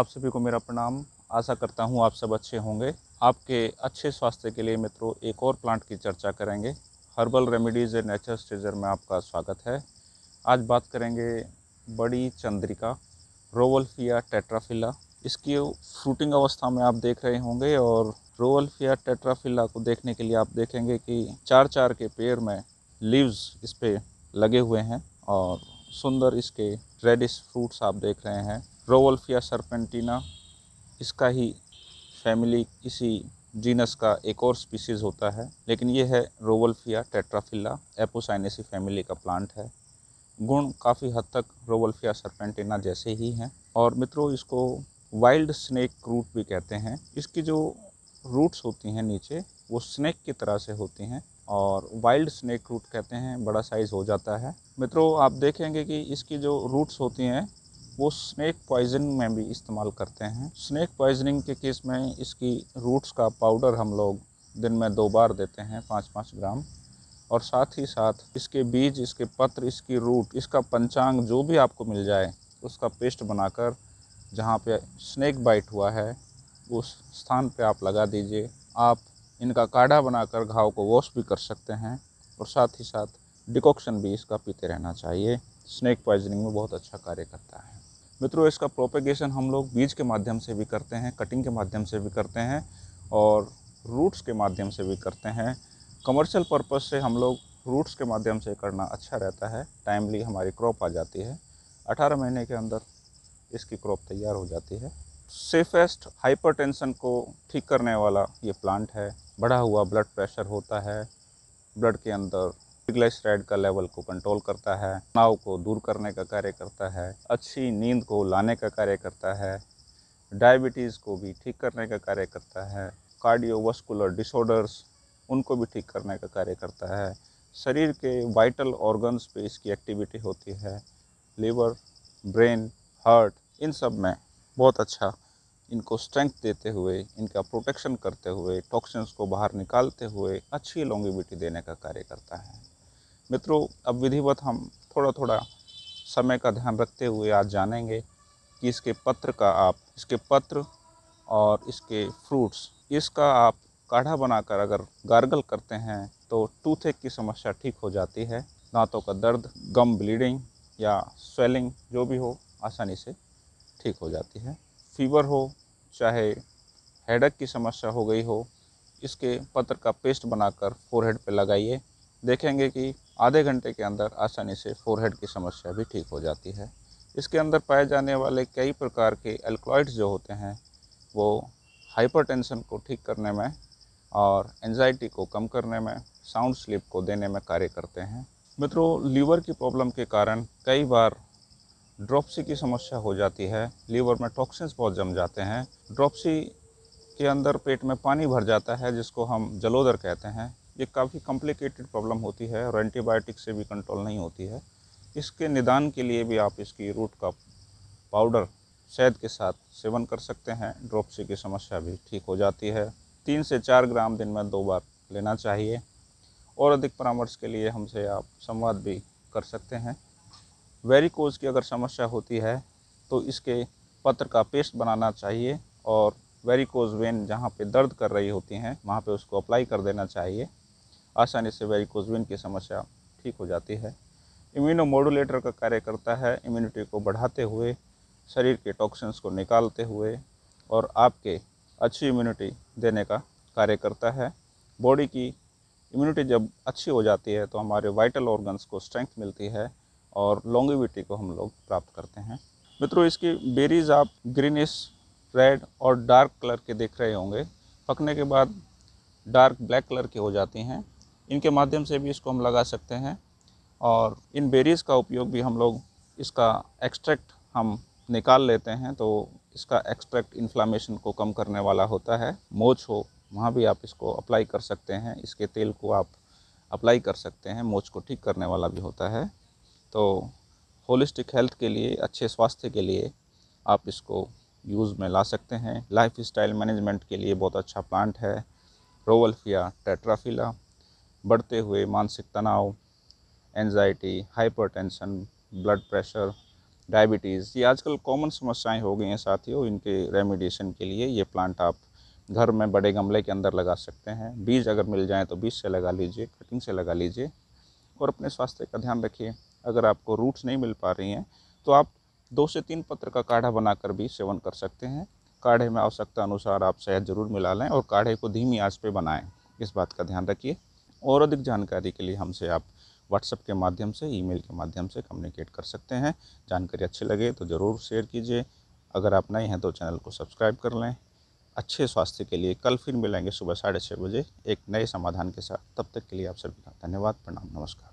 आप सभी को मेरा प्रणाम आशा करता हूँ आप सब अच्छे होंगे आपके अच्छे स्वास्थ्य के लिए मित्रों एक और प्लांट की चर्चा करेंगे herbal remedies and nature stager में आपका स्वागत है आज बात करेंगे बड़ी चंद्रिका रोवल्फिया टेट्राफिला इसकी फ्रूटिंग अवस्था में आप देख रहे होंगे और रोवल्फिया टेट्राफिला को देखने के लिए आप देखेंगे कि चार चार के पेड़ में लीव्स इस पर लगे हुए हैं और सुंदर इसके रेडिश फ्रूट्स आप देख रहे हैं रोवल्फिया सरपेंटिना इसका ही फैमिली इसी जीनस का एक और स्पीसीज़ होता है लेकिन यह है रोवल्फिया टेट्राफिला एपोसाइनेसी फैमिली का प्लांट है गुण काफ़ी हद तक रोवल्फिया सरपेंटिना जैसे ही हैं और मित्रों इसको वाइल्ड स्नैक रूट भी कहते हैं इसकी जो रूट्स होती हैं नीचे वो स्नैक की तरह से होती हैं और वाइल्ड स्नैक रूट कहते हैं बड़ा साइज़ हो जाता है मित्रों आप देखेंगे कि इसकी जो रूट्स होती हैं वो स्नैक पॉइजन में भी इस्तेमाल करते हैं स्नैक पॉइजनिंग के केस में इसकी रूट्स का पाउडर हम लोग दिन में दो बार देते हैं पाँच पाँच ग्राम और साथ ही साथ इसके बीज इसके पत्र इसकी रूट इसका पंचांग जो भी आपको मिल जाए उसका पेस्ट बनाकर जहाँ पे स्नैक बाइट हुआ है उस स्थान पे आप लगा दीजिए आप इनका काढ़ा बनाकर घाव को वॉश भी कर सकते हैं और साथ ही साथ डिकॉक्शन भी इसका पीते रहना चाहिए स्नैक पॉइजनिंग में बहुत अच्छा कार्य करता है मित्रों इसका प्रोपेगेशन हम लोग बीज के माध्यम से भी करते हैं कटिंग के माध्यम से भी करते हैं और रूट्स के माध्यम से भी करते हैं कमर्शियल पर्पज़ से हम लोग रूट्स के माध्यम से करना अच्छा रहता है टाइमली हमारी क्रॉप आ जाती है 18 महीने के अंदर इसकी क्रॉप तैयार हो जाती है सेफेस्ट हाइपरटेंशन को ठीक करने वाला ये प्लांट है बढ़ा हुआ ब्लड प्रेशर होता है ब्लड के अंदर ग्लाइसराइड का लेवल को कंट्रोल करता है तनाव को दूर करने का कार्य करता है अच्छी नींद को लाने का कार्य करता है डायबिटीज़ को भी ठीक करने का कार्य करता है कार्डियोवास्कुलर डिसऑर्डर्स उनको भी ठीक करने का कार्य करता है शरीर के वाइटल ऑर्गन्स पे इसकी एक्टिविटी होती है लीवर ब्रेन हार्ट इन सब में बहुत अच्छा इनको स्ट्रेंथ देते हुए इनका प्रोटेक्शन करते हुए टॉक्सिन्स को बाहर निकालते हुए अच्छी लॉन्गिविटी देने का कार्य करता है मित्रों अब विधिवत हम थोड़ा थोड़ा समय का ध्यान रखते हुए आज जानेंगे कि इसके पत्र का आप इसके पत्र और इसके फ्रूट्स इसका आप काढ़ा बनाकर अगर गार्गल करते हैं तो टूथेक की समस्या ठीक हो जाती है दांतों का दर्द गम ब्लीडिंग या स्वेलिंग जो भी हो आसानी से ठीक हो जाती है फीवर हो चाहे हेडक की समस्या हो गई हो इसके पत्र का पेस्ट बनाकर फोरहेड पे लगाइए देखेंगे कि आधे घंटे के अंदर आसानी से फोरहेड की समस्या भी ठीक हो जाती है इसके अंदर पाए जाने वाले कई प्रकार के एल्कोइड्स जो होते हैं वो हाइपरटेंशन को ठीक करने में और एनजाइटी को कम करने में साउंड स्लीप को देने में कार्य करते हैं मित्रों लीवर की प्रॉब्लम के कारण कई बार ड्रॉपसी की समस्या हो जाती है लीवर में टॉक्सिन्स बहुत जम जाते हैं ड्रॉपसी के अंदर पेट में पानी भर जाता है जिसको हम जलोदर कहते हैं ये काफ़ी कॉम्प्लिकेटेड प्रॉब्लम होती है और एंटीबायोटिक से भी कंट्रोल नहीं होती है इसके निदान के लिए भी आप इसकी रूट का पाउडर शहद के साथ सेवन कर सकते हैं ड्रॉपसी की समस्या भी ठीक हो जाती है तीन से चार ग्राम दिन में दो बार लेना चाहिए और अधिक परामर्श के लिए हमसे आप संवाद भी कर सकते हैं वेरिकोज की अगर समस्या होती है तो इसके पत्र का पेस्ट बनाना चाहिए और वेरिकोज वेन जहाँ पे दर्द कर रही होती हैं वहाँ पे उसको अप्लाई कर देना चाहिए आसानी से वेरिकोजविन की समस्या ठीक हो जाती है इम्यूनोमोडुलेटर का कार्य करता है इम्यूनिटी को बढ़ाते हुए शरीर के टॉक्सिन्स को निकालते हुए और आपके अच्छी इम्यूनिटी देने का कार्य करता है बॉडी की इम्यूनिटी जब अच्छी हो जाती है तो हमारे वाइटल ऑर्गन्स को स्ट्रेंथ मिलती है और लॉन्गिविटी को हम लोग प्राप्त करते हैं मित्रों इसकी बेरीज आप ग्रीनिश रेड और डार्क कलर के देख रहे होंगे पकने के बाद डार्क ब्लैक कलर की हो जाती हैं इनके माध्यम से भी इसको हम लगा सकते हैं और इन बेरीज़ का उपयोग भी हम लोग इसका एक्सट्रैक्ट हम निकाल लेते हैं तो इसका एक्सट्रैक्ट इन्फ्लामेशन को कम करने वाला होता है मोच हो वहाँ भी आप इसको अप्लाई कर सकते हैं इसके तेल को आप अप्लाई कर सकते हैं मोच को ठीक करने वाला भी होता है तो होलिस्टिक हेल्थ के लिए अच्छे स्वास्थ्य के लिए आप इसको यूज़ में ला सकते हैं लाइफ स्टाइल मैनेजमेंट के लिए बहुत अच्छा प्लांट है रोवल्फिया टेट्राफिला बढ़ते हुए मानसिक तनाव anxiety hypertension blood pressure diabetes ये आजकल कॉमन समस्याएं हो गई हैं साथियों इनके रेमिडिएशन के लिए ये प्लांट आप घर में बड़े गमले के अंदर लगा सकते हैं बीज अगर मिल जाए तो बीज से लगा लीजिए कटिंग से लगा लीजिए और अपने स्वास्थ्य का ध्यान रखिए अगर आपको रूट्स नहीं मिल पा रही हैं तो आप दो से तीन पत्र का काढ़ा बनाकर भी सेवन कर सकते हैं काढ़े में आवश्यकता अनुसार आप शहद जरूर मिला लें और काढ़े को धीमी आंच पे बनाएं इस बात का ध्यान रखिए और अधिक जानकारी के लिए हमसे आप व्हाट्सएप के माध्यम से ईमेल के माध्यम से कम्युनिकेट कर सकते हैं जानकारी अच्छी लगे तो ज़रूर शेयर कीजिए अगर आप नए हैं तो चैनल को सब्सक्राइब कर लें अच्छे स्वास्थ्य के लिए कल फिर मिलेंगे सुबह साढ़े छः बजे एक नए समाधान के साथ तब तक के लिए आप सभी का धन्यवाद प्रणाम नमस्कार